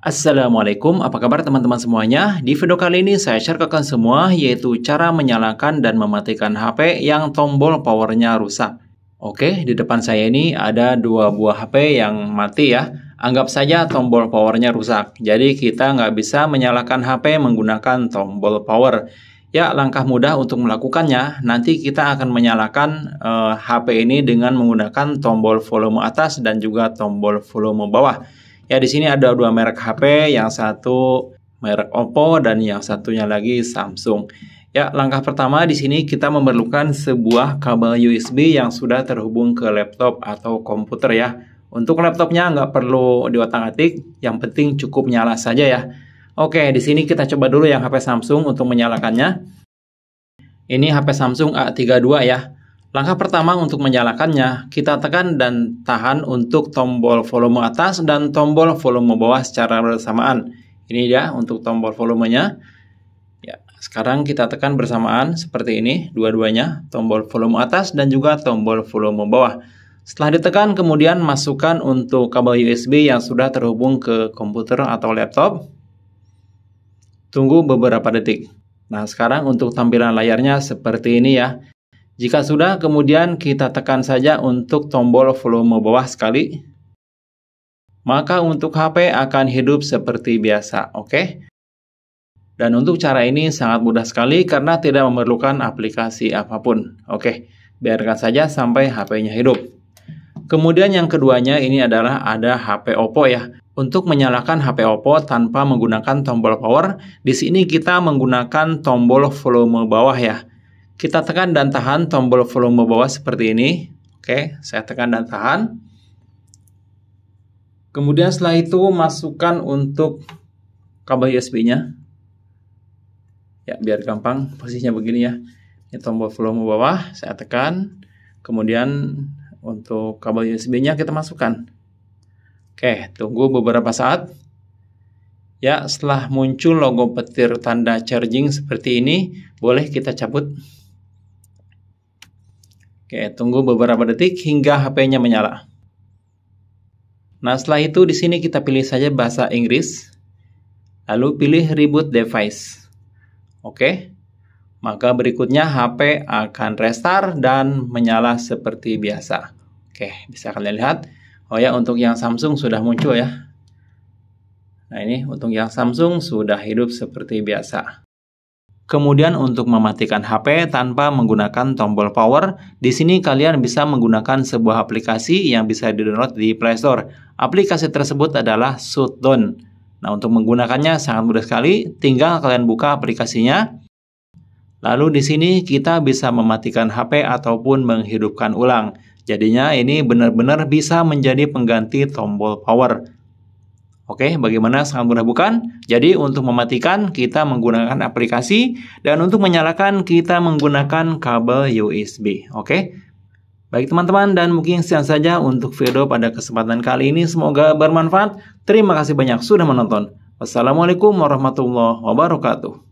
Assalamualaikum, apa kabar teman-teman semuanya? Di video kali ini saya share ke kalian semua yaitu cara menyalakan dan mematikan HP yang tombol powernya rusak. Oke, di depan saya ini ada dua buah HP yang mati ya. Anggap saja tombol powernya rusak, jadi kita nggak bisa menyalakan HP menggunakan tombol power. Ya, langkah mudah untuk melakukannya, nanti kita akan menyalakan uh, eh, HP ini dengan menggunakan tombol volume atas dan juga tombol volume bawah. Ya di sini ada dua merek HP, yang satu merek Oppo dan yang satunya lagi Samsung. Ya, langkah pertama di sini kita memerlukan sebuah kabel USB yang sudah terhubung ke laptop atau komputer ya. Untuk laptopnya nggak perlu diotak-atik, yang penting cukup nyala saja ya. Oke, di sini kita coba dulu yang HP Samsung untuk menyalakannya. Ini HP Samsung A32 ya. Langkah pertama untuk menyalakannya, kita tekan dan tahan untuk tombol volume atas dan tombol volume bawah secara bersamaan. Ini dia untuk tombol volumenya. Ya, sekarang kita tekan bersamaan seperti ini, dua-duanya, tombol volume atas dan juga tombol volume bawah. Setelah ditekan, kemudian masukkan untuk kabel USB yang sudah terhubung ke komputer atau laptop. Tunggu beberapa detik. Nah, sekarang untuk tampilan layarnya seperti ini ya. Jika sudah, kemudian kita tekan saja untuk tombol volume bawah sekali. Maka untuk HP akan hidup seperti biasa, oke? Okay? Dan untuk cara ini sangat mudah sekali karena tidak memerlukan aplikasi apapun. Oke, biarkan saja sampai HP-nya hidup. Kemudian yang keduanya ini adalah ada HP Oppo ya. Untuk menyalakan HP Oppo tanpa menggunakan tombol power, di sini kita menggunakan tombol volume bawah ya. Kita tekan dan tahan tombol volume bawah seperti ini. Oke, saya tekan dan tahan. Kemudian setelah itu masukkan untuk kabel USB-nya. Ya, biar gampang posisinya begini ya. Ini tombol volume bawah, saya tekan. Kemudian untuk kabel USB-nya kita masukkan. Oke, tunggu beberapa saat. Ya, setelah muncul logo petir tanda charging seperti ini, boleh kita cabut. Oke, tunggu beberapa detik hingga HP-nya menyala. Nah, setelah itu di sini kita pilih saja bahasa Inggris. Lalu pilih reboot device. Oke. Maka berikutnya HP akan restart dan menyala seperti biasa. Oke, bisa kalian lihat. Oh ya, untuk yang Samsung sudah muncul ya. Nah, ini untuk yang Samsung sudah hidup seperti biasa. Kemudian untuk mematikan HP tanpa menggunakan tombol power, di sini kalian bisa menggunakan sebuah aplikasi yang bisa di-download di Play Store. Aplikasi tersebut adalah Shutdown. Nah, untuk menggunakannya sangat mudah sekali, tinggal kalian buka aplikasinya. Lalu di sini kita bisa mematikan HP ataupun menghidupkan ulang. Jadinya ini benar-benar bisa menjadi pengganti tombol power. Oke, bagaimana sangat mudah bukan? Jadi untuk mematikan kita menggunakan aplikasi dan untuk menyalakan kita menggunakan kabel USB. Oke. Baik teman-teman dan mungkin sekian saja untuk video pada kesempatan kali ini semoga bermanfaat. Terima kasih banyak sudah menonton. Wassalamualaikum warahmatullahi wabarakatuh.